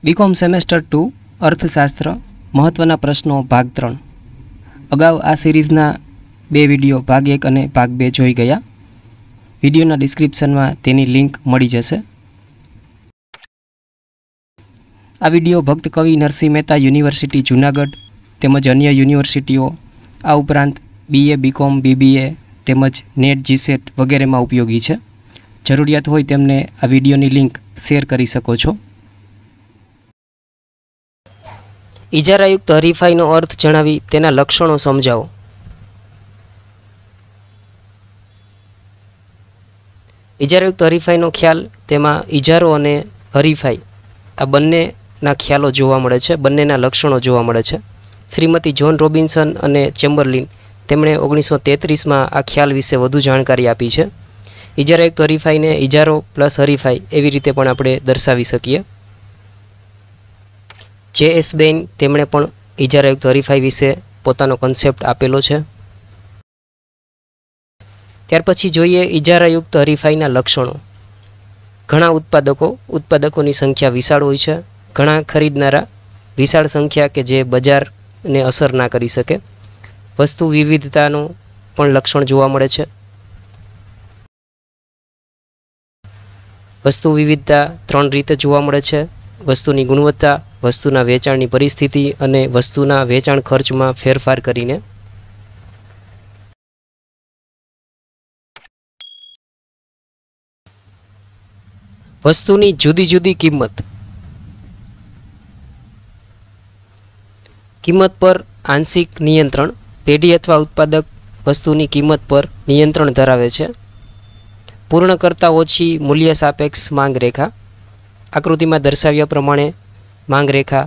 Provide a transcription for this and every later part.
BCom semester two અર્થશાસ્ત્ર મહત્ત્વના પ્રશ્નો ભાગ ત્રણ અગાઉ આ સિરીઝના બે વિડીયો ભાગ એક અને ભાગ બે જોઈ ગયા વિડીયોના ડિસ્ક્રિપ્શનમાં તેની લિંક મળી જશે આ વિડીયો ભક્ત કવિ નરસિંહ મહેતા યુનિવર્સિટી જૂનાગઢ તેમજ અન્ય યુનિવર્સિટીઓ આ ઉપરાંત બીએ બીકોમ બીબીએ તેમજ નેટ જીસેટ વગેરેમાં ઉપયોગી છે જરૂરિયાત હોય તેમને આ વિડીયોની લિંક શેર કરી શકો છો ઇજારાયુક્ત હરીફાઈનો અર્થ જણાવી તેના લક્ષણો સમજાવો ઇજારાયુક્ત હરીફાઈનો ખ્યાલ તેમાં ઇજારો અને હરીફાઈ આ બંનેના ખ્યાલો જોવા મળે છે બંનેના લક્ષણો જોવા મળે છે શ્રીમતી જ્હોન રોબિન્સન અને ચેમ્બરલિન તેમણે ઓગણીસો તેત્રીસમાં આ ખ્યાલ વિશે વધુ જાણકારી આપી છે ઇજારાયુક્ત હરીફાઈને ઇજારો પ્લસ હરીફાઈ એવી રીતે પણ આપણે દર્શાવી શકીએ જે એસ બેન તેમણે પણ ઇજારાયુક્ત હરીફાઈ વિશે પોતાનો કન્સેપ્ટ આપેલો છે ત્યાર પછી જોઈએ ઇજારાયુક્ત હરીફાઈના લક્ષણો ઘણા ઉત્પાદકો ઉત્પાદકોની સંખ્યા વિશાળ હોય છે ઘણા ખરીદનારા વિશાળ સંખ્યા કે જે બજારને અસર ના કરી શકે વસ્તુ વિવિધતાનું પણ લક્ષણ જોવા મળે છે વસ્તુ વિવિધતા ત્રણ રીતે જોવા મળે છે વસ્તુની ગુણવત્તા વસ્તુના વેચાણની પરિસ્થિતિ અને વસ્તુના વેચાણ ખર્ચમાં ફેરફાર કરીને વસ્તુની જુદી જુદી કિંમત કિંમત પર આંશિક નિયંત્રણ પેઢી અથવા ઉત્પાદક વસ્તુની કિંમત પર નિયંત્રણ ધરાવે છે પૂર્ણ કરતાં ઓછી મૂલ્ય સાપેક્ષ માંગ રેખા આકૃતિમાં દર્શાવ્યા પ્રમાણે માંગરેખા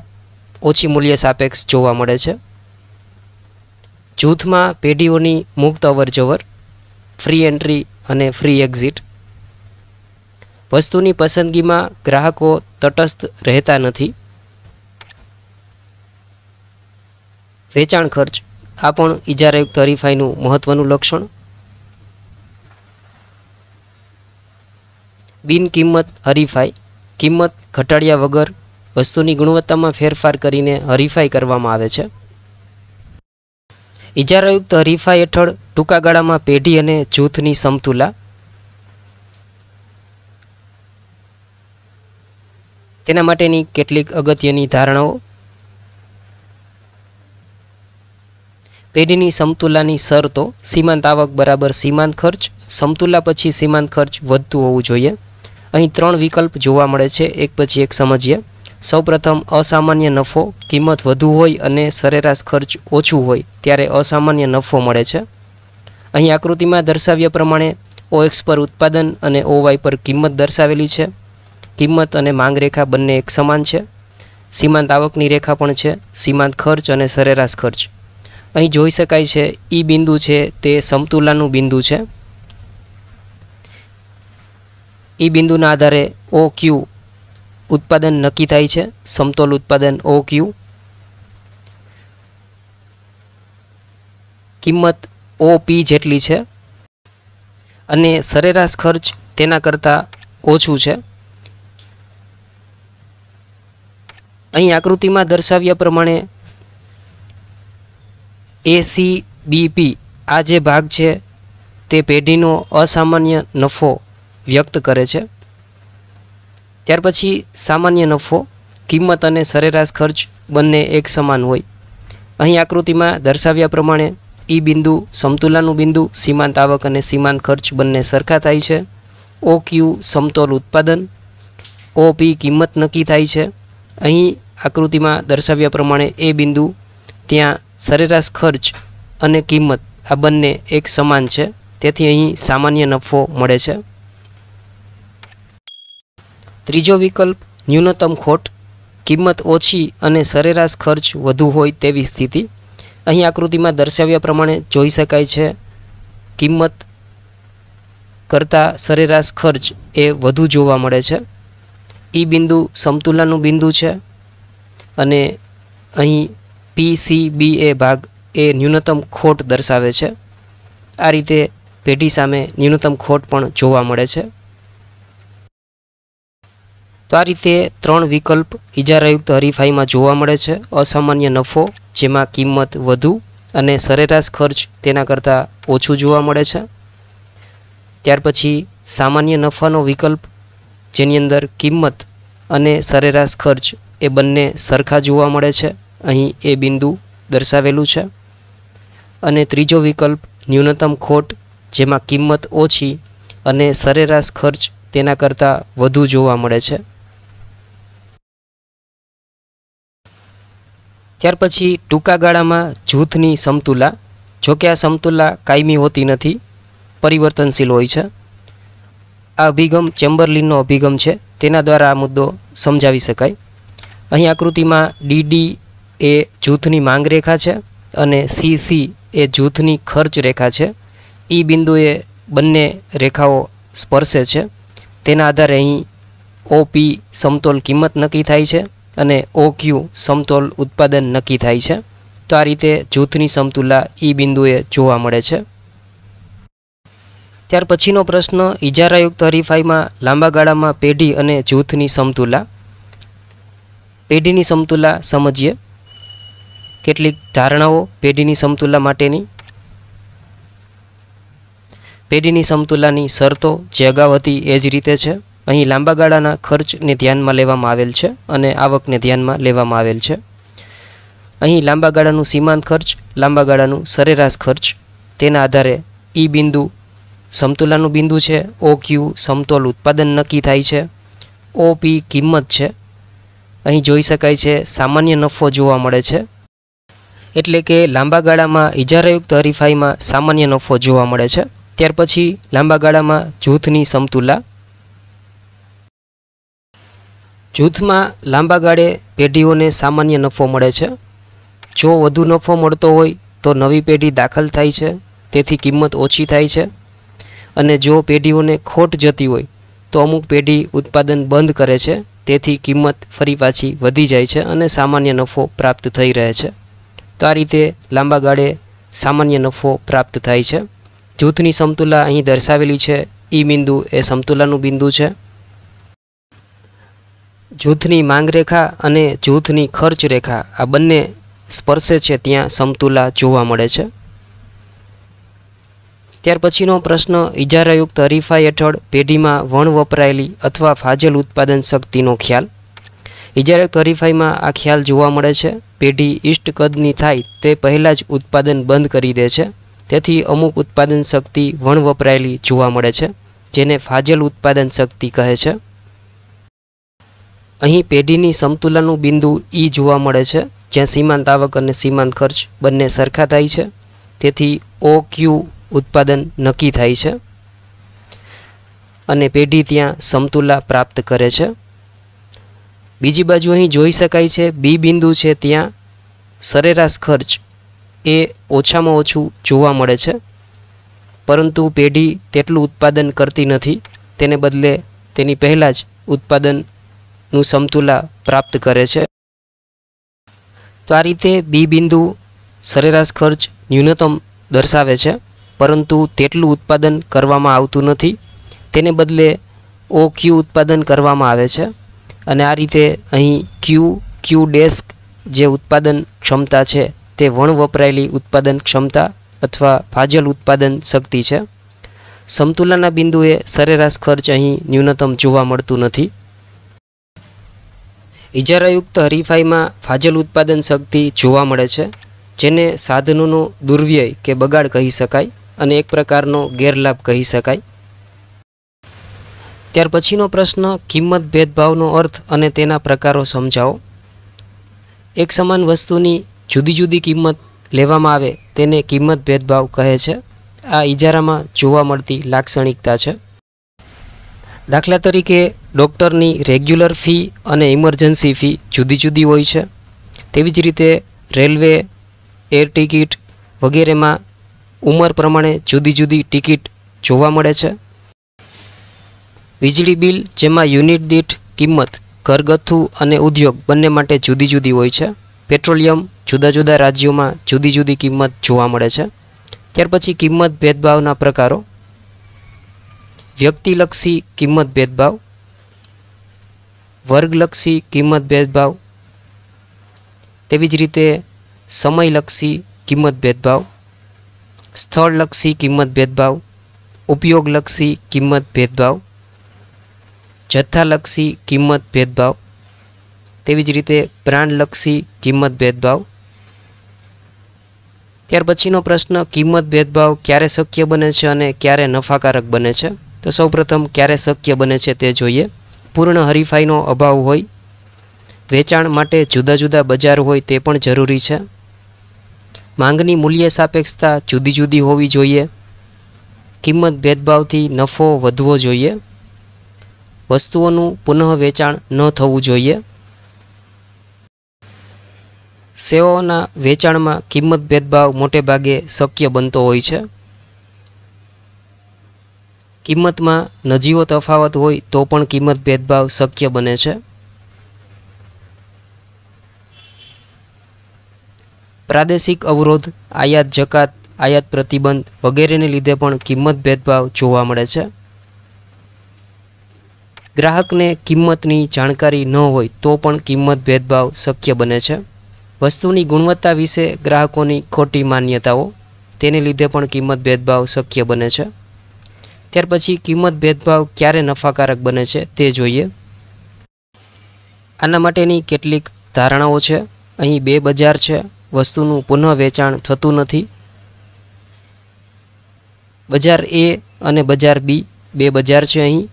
ઓછી મૂલ્ય સાપેક્ષ જોવા મળે છે જૂથમાં પેઢીઓની મુક્ત અવરજવર ફ્રી એન્ટ્રી અને ફ્રી એક્ઝિટ વસ્તુની પસંદગીમાં ગ્રાહકો તટસ્થ રહેતા નથી વેચાણ ખર્ચ આ પણ ઇજારાયુક્ત હરીફાઈનું મહત્વનું લક્ષણ બિન કિંમત હરીફાઈ કિંમત ઘટાડ્યા વગર વસ્તુની ગુણવત્તામાં ફેરફાર કરીને હરીફાઈ કરવામાં આવે છે ઇજારાયુક્ત હરીફાઈ હેઠળ ટૂંકા ગાળામાં પેઢી અને જૂથની સમતુલા તેના માટેની કેટલીક અગત્યની ધારણાઓ પેઢીની સમતુલાની શરતો સીમાંત આવક બરાબર સીમાંત ખર્ચ સમતુલા પછી સીમાંત ખર્ચ વધતું હોવું જોઈએ અહીં ત્રણ વિકલ્પ જોવા મળે છે એક પછી એક સમજીએ સૌપ્રથમ અસામાન્ય નફો કિંમત વધુ હોય અને સરેરાશ ખર્ચ ઓછું હોય ત્યારે અસામાન્ય નફો મળે છે અહીં આકૃતિમાં દર્શાવ્યા પ્રમાણે ઓએક્સ પર ઉત્પાદન અને ઓવાય પર કિંમત દર્શાવેલી છે કિંમત અને માંગ રેખા બંને એક સમાન છે સીમાંત આવકની રેખા પણ છે સીમાંત ખર્ચ અને સરેરાશ ખર્ચ અહીં જોઈ શકાય છે ઈ બિંદુ છે તે સમતુલાનું બિંદુ છે ઈ બિંદુના આધારે ઓ ક્યુ ઉત્પાદન નક્કી થાય છે સમતોલ ઉત્પાદન ઓ ક્યુ કિંમત ઓ પી જેટલી છે અને સરેરાશ ખર્ચ તેના કરતાં ઓછું છે અહીં આકૃતિમાં દર્શાવ્યા પ્રમાણે એસી બીપી આ જે ભાગ છે તે પેઢીનો અસામાન્ય નફો વ્યક્ત કરે છે ત્યાર પછી સામાન્ય નફો કિંમત અને સરેરાશ ખર્ચ બંને એક સમાન હોય અહીં આકૃતિમાં દર્શાવ્યા પ્રમાણે ઈ બિંદુ સમતુલાનું બિંદુ સીમાંત આવક અને સીમાંત ખર્ચ બંને સરખા થાય છે ઓ ક્યુ સમતોલ ઉત્પાદન ઓ પી કિંમત નક્કી થાય છે અહીં આકૃતિમાં દર્શાવ્યા પ્રમાણે એ બિંદુ ત્યાં સરેરાશ ખર્ચ અને કિંમત આ બંને એક સમાન છે તેથી અહીં સામાન્ય નફો મળે છે ત્રીજો વિકલ્પ ન્યૂનતમ ખોટ કિંમત ઓછી અને સરેરાશ ખર્ચ વધુ હોય તેવી સ્થિતિ અહીં આકૃતિમાં દર્શાવ્યા પ્રમાણે જોઈ શકાય છે કિંમત કરતાં સરેરાશ ખર્ચ એ વધુ જોવા મળે છે ઈ e બિંદુ સમતુલાનું બિંદુ છે અને અહીં પી સી બી એ ભાગ એ ન્યૂનતમ ખોટ દર્શાવે છે આ રીતે પેઢી સામે ન્યૂનતમ ખોટ પણ જોવા મળે છે તો આ રીતે ત્રણ વિકલ્પ ઇજારાયુક્ત હરીફાઈમાં જોવા મળે છે અસામાન્ય નફો જેમાં કિંમત વધુ અને સરેરાશ ખર્ચ તેના કરતાં ઓછું જોવા મળે છે ત્યાર પછી સામાન્ય નફાનો વિકલ્પ જેની અંદર કિંમત અને સરેરાશ ખર્ચ એ બંને સરખા જોવા મળે છે અહીં એ બિંદુ દર્શાવેલું છે અને ત્રીજો વિકલ્પ ન્યૂનતમ ખોટ જેમાં કિંમત ઓછી અને સરેરાશ ખર્ચ તેના કરતાં વધુ જોવા મળે છે ત્યાર પછી ટૂંકા ગાળામાં જૂથની સમતુલા જોકે આ સમતુલા કાયમી હોતી નથી પરિવર્તનશીલ હોય છે આ અભિગમ ચેમ્બરલિનનો અભિગમ છે તેના દ્વારા આ મુદ્દો સમજાવી શકાય અહીં આકૃતિમાં ડીડી એ જૂથની માંગ રેખા છે અને સી સી એ જૂથની ખર્ચ રેખા છે ઈ બિંદુએ બંને રેખાઓ સ્પર્શે છે તેના આધારે અહીં ઓપી સમતોલ કિંમત નક્કી થાય છે અને ઓક્યુ સમતોલ ઉત્પાદન નક્કી થાય છે તો આ રીતે જૂથની સમતુલા ઈ બિંદુએ જોવા મળે છે ત્યાર પછીનો પ્રશ્ન ઇજારાયુક્ત હરીફાઈમાં લાંબા ગાળામાં પેઢી અને જૂથની સમતુલા પેઢીની સમતુલા સમજીએ કેટલીક ધારણાઓ પેઢીની સમતુલા માટેની પેઢીની સમતુલાની શરતો જે અગાઉ હતી એ જ રીતે છે અહીં લાંબા ગાળાના ખર્ચને ધ્યાનમાં લેવામાં આવેલ છે અને આવકને ધ્યાનમાં લેવામાં આવેલ છે અહીં લાંબા ગાળાનું સીમાંત ખર્ચ લાંબા ગાળાનું સરેરાશ ખર્ચ તેના આધારે ઈ બિંદુ સમતુલાનું બિંદુ છે ઓ ક્યુ સમતોલ ઉત્પાદન નક્કી થાય છે ઓ પી કિંમત છે અહીં જોઈ શકાય છે સામાન્ય નફો જોવા મળે છે એટલે કે લાંબા ગાળામાં ઇજારાયુક્ત હરીફાઈમાં સામાન્ય નફો જોવા મળે છે ત્યાર પછી લાંબા ગાળામાં જૂથની સમતુલા જૂથમાં લાંબા ગાળે પેઢીઓને સામાન્ય નફો મળે છે જો વધુ નફો મળતો હોય તો નવી પેઢી દાખલ થાય છે તેથી કિંમત ઓછી થાય છે અને જો પેઢીઓને ખોટ જતી હોય તો અમુક પેઢી ઉત્પાદન બંધ કરે છે તેથી કિંમત ફરી પાછી વધી જાય છે અને સામાન્ય નફો પ્રાપ્ત થઈ રહે છે તો આ રીતે લાંબા ગાળે સામાન્ય નફો પ્રાપ્ત થાય છે જૂથની સમતુલા અહીં દર્શાવેલી છે ઈ બિંદુ એ સમતુલાનું બિંદુ છે જૂથની માંગરેખા અને જૂથની ખર્ચ રેખા આ બંને સ્પર્શે છે ત્યાં સમતુલા જોવા મળે છે ત્યાર પછીનો પ્રશ્ન ઇજારાયુક્ત હરીફાઈ હેઠળ પેઢીમાં વણ વપરાયેલી અથવા ફાજલ ઉત્પાદન શક્તિનો ખ્યાલ ઇજારાયુક્ત હરીફાઈમાં આ ખ્યાલ જોવા મળે છે પેઢી ઇષ્ટ કદની થાય તે પહેલાં જ ઉત્પાદન બંધ કરી દે છે તેથી અમુક ઉત્પાદન શક્તિ વણ વપરાયેલી જોવા મળે છે જેને ફાજલ ઉત્પાદન શક્તિ કહે છે અહીં પેઢીની સમતુલાનું બિંદુ ઈ જોવા મળે છે જ્યાં સીમાંત આવક અને સીમાંત ખર્ચ બંને સરખા થાય છે તેથી ઓ ક્યુ ઉત્પાદન નક્કી થાય છે અને પેઢી ત્યાં સમતુલા પ્રાપ્ત કરે છે બીજી બાજુ અહીં જોઈ શકાય છે બી બિંદુ છે ત્યાં સરેરાશ ખર્ચ એ ઓછામાં ઓછું જોવા મળે છે પરંતુ પેઢી તેટલું ઉત્પાદન કરતી નથી તેને બદલે તેની પહેલાં જ ઉત્પાદન નું સમતુલા પ્રાપ્ત કરે છે તો આ રીતે બી બિંદુ સરેરાશ ખર્ચ ન્યૂનતમ દર્શાવે છે પરંતુ તેટલું ઉત્પાદન કરવામાં આવતું નથી તેને બદલે ઓ ક્યુ ઉત્પાદન કરવામાં આવે છે અને આ રીતે અહીં ક્યુ ક્યુ ડેસ્ક જે ઉત્પાદન ક્ષમતા છે તે વણ વપરાયેલી ઉત્પાદન ક્ષમતા અથવા ફાજલ ઉત્પાદન શક્તિ છે સમતુલાના બિંદુએ સરેરાશ ખર્ચ અહીં ન્યૂનતમ જોવા મળતું નથી ઇજારાયુક્ત હરીફાઈમાં ફાજલ ઉત્પાદન શક્તિ જોવા મળે છે જેને સાધનોનો દુર્વ્યય કે બગાડ કહી શકાય અને એક પ્રકારનો ગેરલાભ કહી શકાય ત્યાર પછીનો પ્રશ્ન કિંમત ભેદભાવનો અર્થ અને તેના પ્રકારો સમજાવો એક સમાન વસ્તુની જુદી જુદી કિંમત લેવામાં આવે તેને કિંમત ભેદભાવ કહે છે આ ઇજારામાં જોવા મળતી લાક્ષણિકતા છે દાખલા તરીકે ડૉક્ટરની રેગ્યુલર ફી અને ઇમરજન્સી ફી જુદી જુદી હોય છે તેવી જ રીતે રેલવે એર ટિકિટ વગેરેમાં ઉંમર પ્રમાણે જુદી જુદી ટિકિટ જોવા મળે છે વીજળી બિલ જેમાં યુનિટ દીઠ કિંમત ઘરગથ્થુ અને ઉદ્યોગ બંને માટે જુદી જુદી હોય છે પેટ્રોલિયમ જુદા જુદા રાજ્યોમાં જુદી જુદી કિંમત જોવા મળે છે ત્યાર પછી કિંમત ભેદભાવના પ્રકારો વ્યક્તિલક્ષી કિંમત ભેદભાવ વર્ગલક્ષી કિંમત ભેદભાવ તેવી જ રીતે સમયલક્ષી કિંમત ભેદભાવ સ્થળલક્ષી કિંમત ભેદભાવ ઉપયોગલક્ષી કિંમત ભેદભાવ જથ્થાલક્ષી કિંમત ભેદભાવ તેવી જ રીતે પ્રાણલક્ષી કિંમત ભેદભાવ ત્યાર પછીનો પ્રશ્ન કિંમત ભેદભાવ ક્યારે શક્ય બને છે અને ક્યારે નફાકારક બને છે તો સૌપ્રથમ ક્યારે શક્ય બને છે તે જોઈએ પૂર્ણ હરીફાઈનો અભાવ હોય વેચાણ માટે જુદા જુદા બજાર હોય તે પણ જરૂરી છે માંગની મૂલ્ય સાપેક્ષતા જુદી જુદી હોવી જોઈએ કિંમત ભેદભાવથી નફો વધવો જોઈએ વસ્તુઓનું પુનઃ વેચાણ ન થવું જોઈએ સેવાઓના વેચાણમાં કિંમત ભેદભાવ મોટે ભાગે શક્ય બનતો હોય છે કિંમતમાં નજીવો તફાવત હોય તો પણ કિંમત ભેદભાવ શક્ય બને છે પ્રાદેશિક અવરોધ આયાત જકાત આયાત પ્રતિબંધ વગેરેને લીધે પણ કિંમત ભેદભાવ જોવા મળે છે ગ્રાહકને કિંમતની જાણકારી ન હોય તો પણ કિંમત ભેદભાવ શક્ય બને છે વસ્તુની ગુણવત્તા વિશે ગ્રાહકોની ખોટી માન્યતાઓ તેને લીધે પણ કિંમત ભેદભાવ શક્ય બને છે ત્યાર પછી કિંમત ભેદભાવ ક્યારે નફાકારક બને છે તે જોઈએ આના માટેની કેટલીક ધારણાઓ છે અહીં બે બજાર છે વસ્તુનું પુનઃ વેચાણ થતું નથી બજાર એ અને બજાર બી બે બજાર છે અહીં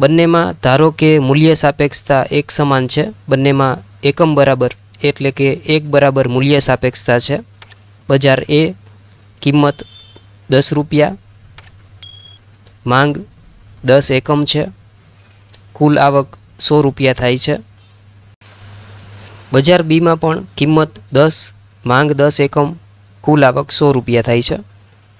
બંનેમાં ધારો કે મૂલ્ય સાપેક્ષતા એક સમાન છે બંનેમાં એકમ બરાબર એટલે કે એક બરાબર મૂલ્ય સાપેક્ષતા છે બજાર એ કિંમત દસ રૂપિયા માંગ દસ એકમ છે કુલ આવક સો રૂપિયા થાય છે બજાર બીમાં પણ કિંમત દસ માંગ દસ એકમ કુલ આવક સો રૂપિયા થાય છે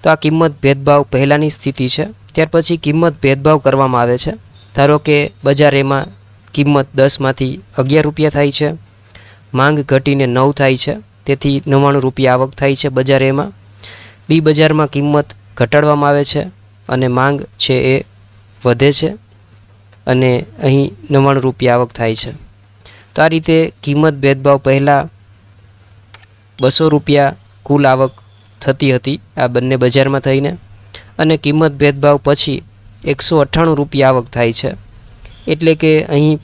તો આ કિંમત ભેદભાવ પહેલાંની સ્થિતિ છે ત્યાર પછી કિંમત ભેદભાવ કરવામાં આવે છે ધારો કે બજાર એમાં કિંમત દસમાંથી અગિયાર રૂપિયા થાય છે માંગ ઘટીને નવ થાય છે તેથી નવ્વાણું રૂપિયા આવક થાય છે બજાર એમાં બી બજારમાં કિંમત ઘટાડવામાં આવે છે અને માંગ છે એ વધે છે અને અહીં નવ્વાણું રૂપિયા આવક થાય છે તો આ રીતે કિંમત ભેદભાવ પહેલાં બસો રૂપિયા કુલ આવક થતી હતી આ બંને બજારમાં થઈને અને કિંમત ભેદભાવ પછી એકસો અઠ્ઠાણું રૂપિયા આવક થાય છે એટલે કે અહીં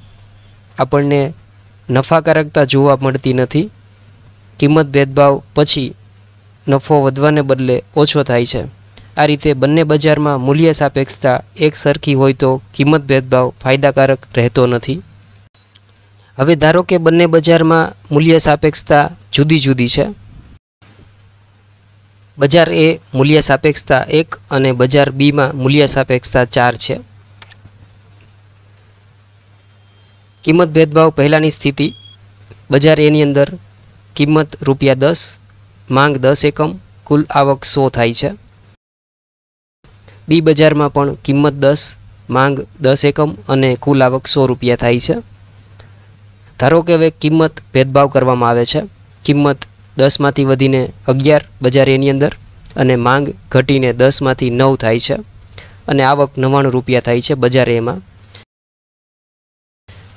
આપણને નફાકારકતા જોવા મળતી નથી કિંમત ભેદભાવ પછી નફો વધવાને બદલે ઓછો થાય છે આ રીતે બંને બજારમાં મૂલ્ય સાપેક્ષતા એક સરખી હોય તો કિંમત ભેદભાવ ફાયદાકારક રહેતો નથી હવે ધારો કે બંને બજારમાં મૂલ્ય સાપેક્ષતા જુદી જુદી છે બજાર એ મૂલ્ય સાપેક્ષતા એક અને બજાર બીમાં મૂલ્ય સાપેક્ષતા ચાર છે કિંમત ભેદભાવ પહેલાંની સ્થિતિ બજાર એની અંદર કિંમત રૂપિયા દસ માંગ દસ એકમ કુલ આવક સો થાય છે બી બજારમાં પણ કિંમત દસ માંગ દસ એકમ અને કુલ આવક સો રૂપિયા થાય છે ધારો કે હવે કિંમત ભેદભાવ કરવામાં આવે છે કિંમત દસમાંથી વધીને અગિયાર બજાર એની અંદર અને માંગ ઘટીને દસમાંથી નવ થાય છે અને આવક નવ્વાણું રૂપિયા થાય છે બજાર એમાં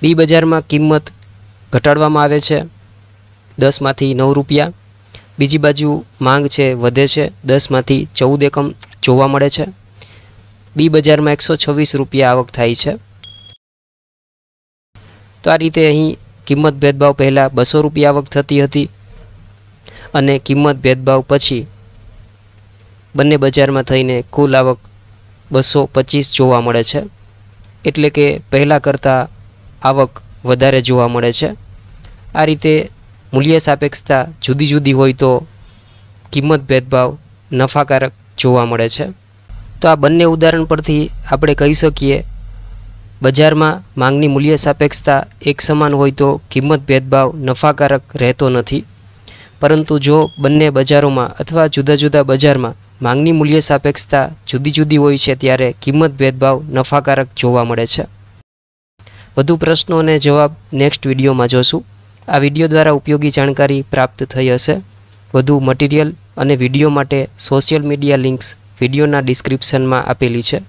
બી બજારમાં કિંમત ઘટાડવામાં આવે છે દસમાંથી નવ રૂપિયા બીજી બાજુ માંગ છે વધે છે દસમાંથી ચૌદ એકમ જોવા મળે છે બી બજારમાં એકસો છવ્વીસ રૂપિયા આવક થાય છે તો આ રીતે અહીં કિંમત ભેદભાવ પહેલાં બસો રૂપિયા આવક થતી હતી અને કિંમત ભેદભાવ પછી બંને બજારમાં થઈને કુલ આવક બસો પચીસ જોવા મળે છે એટલે કે પહેલાં કરતાં આવક વધારે જોવા મળે છે આ રીતે મૂલ્ય સાપેક્ષતા જુદી જુદી હોય તો કિંમત ભેદભાવ નફાકારક જોવા મળે છે તો આ બંને ઉદાહરણ પરથી આપણે કહી શકીએ બજારમાં માંગની મૂલ્ય સાપેક્ષતા એક સમાન હોય તો કિંમત ભેદભાવ નફાકારક રહેતો નથી પરંતુ જો બંને બજારોમાં અથવા જુદા જુદા બજારમાં માંગની મૂલ્ય સાપેક્ષતા જુદી જુદી હોય છે ત્યારે કિંમત ભેદભાવ નફાકારક જોવા મળે છે વધુ પ્રશ્નો અને જવાબ નેક્સ્ટ વિડીયોમાં જોશું આ વિડીયો દ્વારા ઉપયોગી જાણકારી પ્રાપ્ત થઈ હશે વધુ મટીરિયલ અને વિડીયો માટે સોશિયલ મીડિયા લિંક્સ વિડીયોના ડિસ્ક્રિપ્શનમાં આપેલી છે